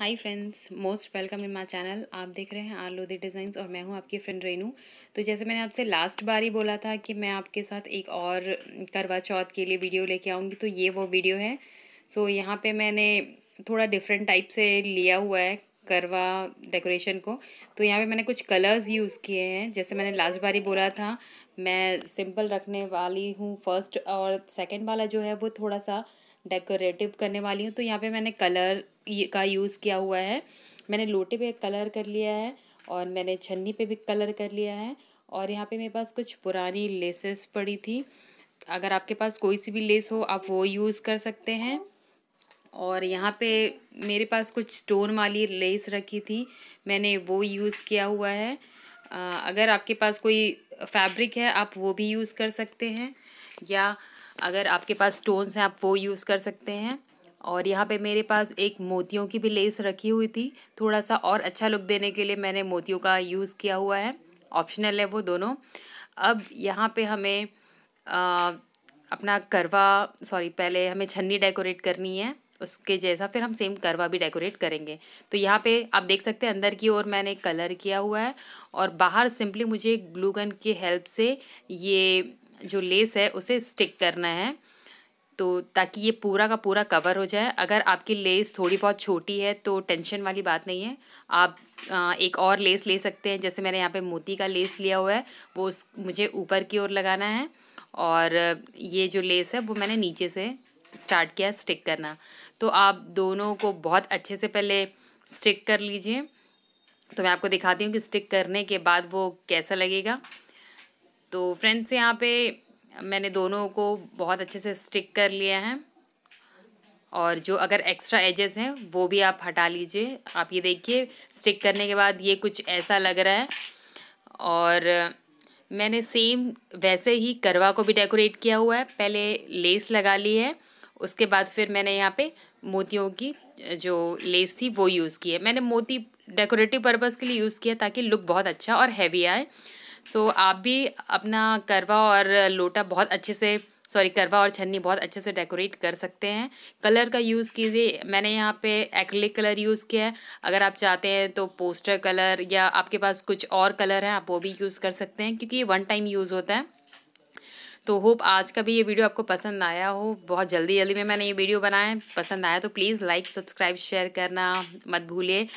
hi friends most welcome in my channel आप देख रहे हैं आर लोधी डिज़ाइंस और मैं हूं आपकी फ्रेंड रेनू तो जैसे मैंने आपसे लास्ट बार ही बोला था कि मैं आपके साथ एक और करवा चौथ के लिए वीडियो लेके आऊँगी तो ये वो वीडियो है सो so, यहाँ पे मैंने थोड़ा डिफरेंट टाइप से लिया हुआ है करवा डेकोरेशन को तो यहाँ पर मैंने कुछ कलर्स यूज़ किए हैं जैसे मैंने लास्ट बार ही बोला था मैं सिंपल रखने वाली हूँ फर्स्ट और सेकेंड वाला जो है वो थोड़ा सा डेकोरेटिव करने वाली हूँ तो यहाँ पे मैंने कलर का यूज़ किया हुआ है मैंने लोटे पे कलर कर लिया है और मैंने छन्नी पे भी कलर कर लिया है और यहाँ पे मेरे पास कुछ पुरानी लेसेस पड़ी थी अगर आपके पास कोई सी भी लेस हो आप वो यूज़ कर सकते हैं और यहाँ पे मेरे पास कुछ स्टोन वाली लेस रखी थी मैंने वो यूज़ किया हुआ है अगर आपके पास कोई फैब्रिक है आप वो भी यूज़ कर सकते हैं या अगर आपके पास स्टोन्स हैं आप वो यूज़ कर सकते हैं और यहाँ पे मेरे पास एक मोतियों की भी लेस रखी हुई थी थोड़ा सा और अच्छा लुक देने के लिए मैंने मोतियों का यूज़ किया हुआ है ऑप्शनल है वो दोनों अब यहाँ पे हमें आ, अपना करवा सॉरी पहले हमें छन्नी डेकोरेट करनी है उसके जैसा फिर हम सेम करवा भी डेकोरेट करेंगे तो यहाँ पे आप देख सकते हैं अंदर की ओर मैंने कलर किया हुआ है और बाहर सिंपली मुझे ग्लू गन की हेल्प से ये जो लेस है उसे स्टिक करना है तो ताकि ये पूरा का पूरा कवर हो जाए अगर आपकी लेस थोड़ी बहुत छोटी है तो टेंशन वाली बात नहीं है आप एक और लेस ले सकते हैं जैसे मैंने यहाँ पे मोती का लेस लिया हुआ है वो मुझे ऊपर की ओर लगाना है और ये जो लेस है वो मैंने नीचे से स्टार्ट किया स्टिक करना तो आप दोनों को बहुत अच्छे से पहले स्टिक कर लीजिए तो मैं आपको दिखाती हूँ कि स्टिक करने के बाद वो कैसा लगेगा तो फ्रेंड्स यहाँ पे मैंने दोनों को बहुत अच्छे से स्टिक कर लिया है और जो अगर एक्स्ट्रा एजेस हैं वो भी आप हटा लीजिए आप ये देखिए स्टिक करने के बाद ये कुछ ऐसा लग रहा है और मैंने सेम वैसे ही करवा को भी डेकोरेट किया हुआ है पहले लेस लगा ली है उसके बाद फिर मैंने यहाँ पे मोतियों की जो लेस थी वो यूज़ की है मैंने मोती डेकोरेटिव पर्पज़ के लिए यूज़ किया ताकि लुक बहुत अच्छा और हैवी आए सो आप भी अपना करवा और लोटा बहुत अच्छे से सॉरी करवा और छन्नी बहुत अच्छे से डेकोरेट कर सकते हैं कलर का यूज़ कीजिए मैंने यहाँ पे एक्रिलिक कलर यूज़ किया है अगर आप चाहते हैं तो पोस्टर कलर या आपके पास कुछ और कलर हैं आप वो भी यूज़ कर सकते हैं क्योंकि ये वन टाइम यूज़ होता है तो होप आज का भी ये वीडियो आपको पसंद आया हो बहुत जल्दी जल्दी में मैंने ये वीडियो बनाया पसंद आया तो प्लीज़ लाइक सब्सक्राइब शेयर करना मत भूलिए